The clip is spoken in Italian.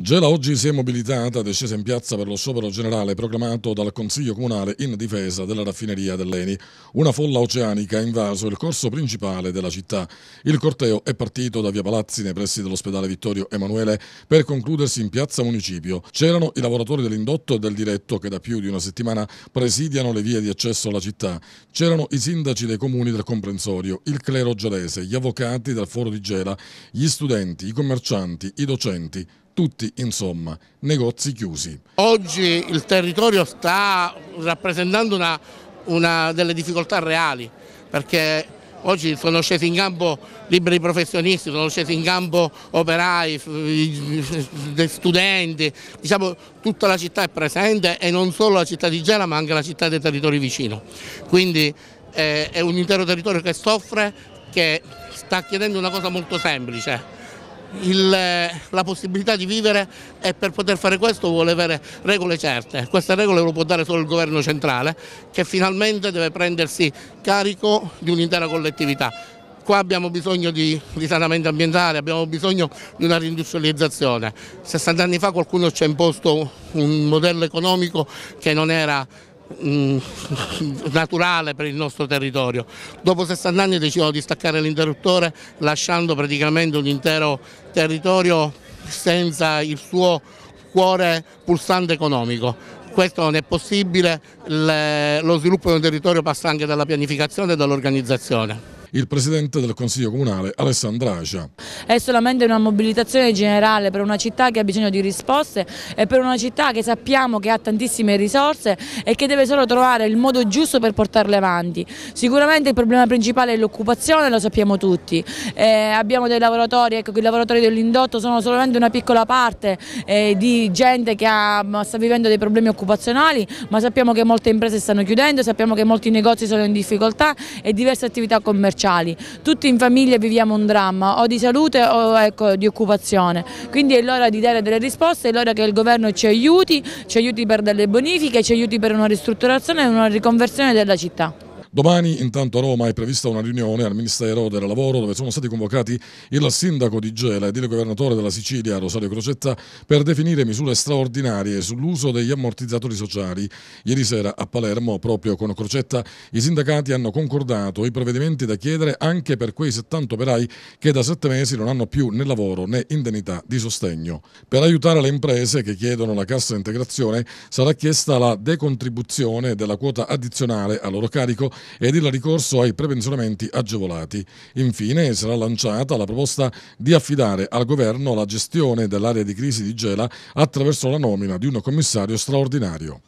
Gela oggi si è mobilitata ed è scesa in piazza per lo sciopero generale proclamato dal Consiglio Comunale in difesa della raffineria dell'Eni. Una folla oceanica ha invaso il corso principale della città. Il corteo è partito da via Palazzi nei pressi dell'ospedale Vittorio Emanuele per concludersi in piazza Municipio. C'erano i lavoratori dell'indotto e del diretto che da più di una settimana presidiano le vie di accesso alla città. C'erano i sindaci dei comuni del comprensorio, il clero gelese, gli avvocati del foro di Gela, gli studenti, i commercianti, i docenti tutti insomma, negozi chiusi. Oggi il territorio sta rappresentando una, una delle difficoltà reali perché oggi sono scesi in campo liberi professionisti, sono scesi in campo operai, studenti, diciamo tutta la città è presente e non solo la città di Gela ma anche la città dei territori vicino. Quindi eh, è un intero territorio che soffre, che sta chiedendo una cosa molto semplice, il, eh, la possibilità di vivere e per poter fare questo vuole avere regole certe. Queste regole lo può dare solo il governo centrale che finalmente deve prendersi carico di un'intera collettività. Qua abbiamo bisogno di risanamento ambientale, abbiamo bisogno di una reindustrializzazione. 60 anni fa qualcuno ci ha imposto un modello economico che non era Mm, naturale per il nostro territorio. Dopo 60 anni decidono di staccare l'interruttore lasciando praticamente un intero territorio senza il suo cuore pulsante economico. Questo non è possibile, lo sviluppo di un territorio passa anche dalla pianificazione e dall'organizzazione il presidente del Consiglio Comunale Alessandra Acia. È solamente una mobilitazione generale per una città che ha bisogno di risposte e per una città che sappiamo che ha tantissime risorse e che deve solo trovare il modo giusto per portarle avanti. Sicuramente il problema principale è l'occupazione, lo sappiamo tutti. Eh, abbiamo dei lavoratori, ecco che i lavoratori dell'indotto sono solamente una piccola parte eh, di gente che ha, mm, sta vivendo dei problemi occupazionali, ma sappiamo che molte imprese stanno chiudendo, sappiamo che molti negozi sono in difficoltà e diverse attività commerciali commerciali, tutti in famiglia viviamo un dramma o di salute o ecco, di occupazione, quindi è l'ora di dare delle risposte, è l'ora che il governo ci aiuti, ci aiuti per delle bonifiche, ci aiuti per una ristrutturazione e una riconversione della città. Domani intanto a Roma è prevista una riunione al Ministero del Lavoro dove sono stati convocati il sindaco di Gela ed il governatore della Sicilia Rosario Crocetta per definire misure straordinarie sull'uso degli ammortizzatori sociali. Ieri sera a Palermo, proprio con Crocetta, i sindacati hanno concordato i provvedimenti da chiedere anche per quei 70 operai che da sette mesi non hanno più né lavoro né indennità di sostegno. Per aiutare le imprese che chiedono la cassa integrazione sarà chiesta la decontribuzione della quota addizionale a loro carico ed il ricorso ai prepensionamenti agevolati. Infine sarà lanciata la proposta di affidare al governo la gestione dell'area di crisi di Gela attraverso la nomina di un commissario straordinario.